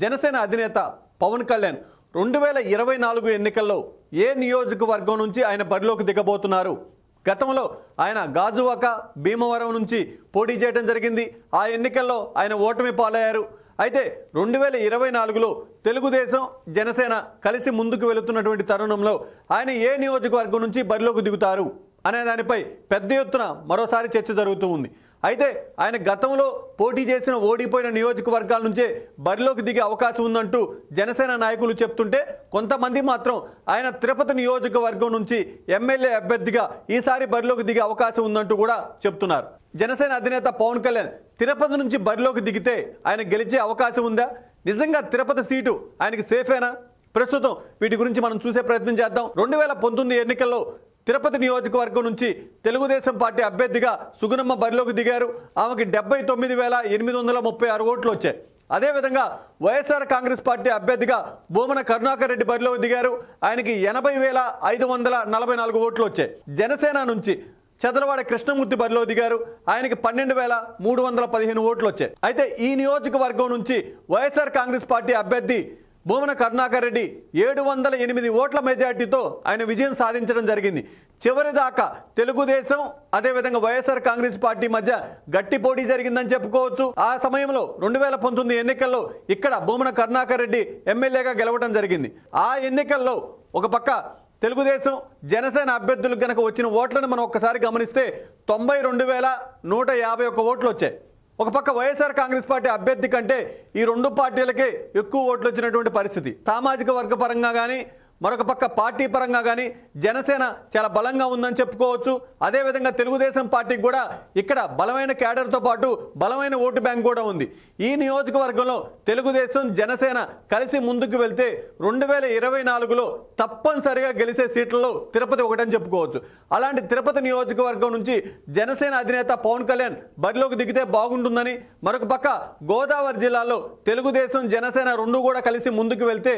జనసేన అధినేత పవన్ కళ్యాణ్ రెండు వేల ఇరవై నాలుగు ఎన్నికల్లో ఏ నియోజకవర్గం నుంచి ఆయన బరిలోకి దిగబోతున్నారు గతంలో ఆయన గాజువాక భీమవరం నుంచి పోటీ చేయడం జరిగింది ఆ ఎన్నికల్లో ఆయన ఓటమి పాలయ్యారు అయితే రెండు వేల ఇరవై నాలుగులో తెలుగుదేశం జనసేన కలిసి ముందుకు వెళుతున్నటువంటి తరుణంలో ఆయన ఏ నియోజకవర్గం నుంచి బరిలోకి దిగుతారు అనే దానిపై పెద్ద ఎత్తున మరోసారి చర్చ జరుగుతూ ఉంది అయితే ఆయన గతంలో పోటీ చేసిన ఓడిపోయిన నియోజకవర్గాల నుంచే బరిలోకి దిగే అవకాశం ఉందంటూ జనసేన నాయకులు చెప్తుంటే కొంతమంది మాత్రం ఆయన తిరుపతి నియోజకవర్గం నుంచి ఎమ్మెల్యే అభ్యర్థిగా ఈసారి బరిలోకి దిగే అవకాశం ఉందంటూ కూడా చెప్తున్నారు జనసేన అధినేత పవన్ కళ్యాణ్ తిరుపతి నుంచి బరిలోకి దిగితే ఆయన గెలిచే అవకాశం ఉందా నిజంగా తిరుపతి సీటు ఆయనకి సేఫేనా ప్రస్తుతం వీటి గురించి మనం చూసే ప్రయత్నం చేద్దాం రెండు వేల పంతొమ్మిది ఎన్నికల్లో తిరుపతి నియోజకవర్గం నుంచి తెలుగుదేశం పార్టీ అభ్యర్థిగా సుగుణమ్మ బరిలోకి దిగారు ఆమెకి డెబ్బై తొమ్మిది వేల ఎనిమిది వందల ముప్పై ఆరు ఓట్లు వచ్చాయి అదేవిధంగా వైఎస్ఆర్ కాంగ్రెస్ పార్టీ అభ్యర్థిగా భూమన కరుణాకర్ రెడ్డి బరిలోకి దిగారు ఆయనకి ఎనభై వేల ఐదు వందల నలభై నాలుగు ఓట్లు వచ్చాయి జనసేన నుంచి చదలవాడ కృష్ణమూర్తి బరిలో దిగారు ఆయనకి పన్నెండు వేల మూడు వందల పదిహేను ఓట్లు వచ్చాయి అయితే ఈ నియోజకవర్గం నుంచి వైఎస్ఆర్ కాంగ్రెస్ పార్టీ అభ్యర్థి భూమన కరుణాకర్ రెడ్డి ఏడు వందల ఎనిమిది ఓట్ల మెజార్టీతో ఆయన విజయం సాధించడం జరిగింది చివరిదాకా తెలుగుదేశం అదేవిధంగా వైఎస్ఆర్ కాంగ్రెస్ పార్టీ మధ్య గట్టి పోటీ జరిగిందని చెప్పుకోవచ్చు ఆ సమయంలో రెండు వేల పంతొమ్మిది ఎన్నికల్లో ఇక్కడ భూమన కరుణాకర్ రెడ్డి ఎమ్మెల్యేగా గెలవడం జరిగింది ఆ ఎన్నికల్లో ఒక పక్క తెలుగుదేశం జనసేన అభ్యర్థులకు గనక వచ్చిన ఓట్లను మనం ఒక్కసారి గమనిస్తే తొంభై రెండు వేల నూట యాభై ఒక్క ఓట్లు వచ్చాయి ఒక పక్క వైఎస్ఆర్ కాంగ్రెస్ పార్టీ అభ్యర్థి కంటే ఈ రెండు పార్టీలకే ఎక్కువ ఓట్లు వచ్చినటువంటి పరిస్థితి సామాజిక వర్గ పరంగా కానీ మరొక పక్క పార్టీ పరంగా కానీ జనసేన చాలా బలంగా ఉందని చెప్పుకోవచ్చు అదేవిధంగా తెలుగుదేశం పార్టీకి కూడా ఇక్కడ బలమైన క్యాడర్తో పాటు బలమైన ఓటు బ్యాంక్ కూడా ఉంది ఈ నియోజకవర్గంలో తెలుగుదేశం జనసేన కలిసి ముందుకు వెళ్తే రెండు వేల ఇరవై నాలుగులో తప్పనిసరిగా గెలిచే సీట్లలో తిరుపతి ఒకటని చెప్పుకోవచ్చు అలాంటి తిరుపతి నియోజకవర్గం నుంచి జనసేన అధినేత పవన్ కళ్యాణ్ బరిలోకి దిగితే బాగుంటుందని మరొక పక్క గోదావరి జిల్లాలో తెలుగుదేశం జనసేన రెండు కూడా కలిసి ముందుకు వెళ్తే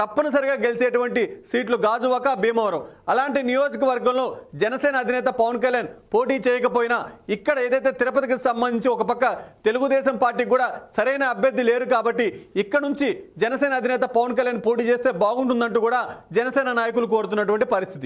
తప్పనిసరిగా గెలిచేటువంటి సీట్లు గాజువాక భీమవరం అలాంటి నియోజకవర్గంలో జనసేన అధినేత పవన్ కళ్యాణ్ పోటీ చేయకపోయినా ఇక్కడ ఏదైతే తిరుపతికి సంబంధించి ఒక పక్క తెలుగుదేశం పార్టీకి కూడా సరైన అభ్యర్థి లేరు కాబట్టి ఇక్కడ నుంచి జనసేన అధినేత పవన్ కళ్యాణ్ పోటీ చేస్తే బాగుంటుందంటూ కూడా జనసేన నాయకులు కోరుతున్నటువంటి పరిస్థితి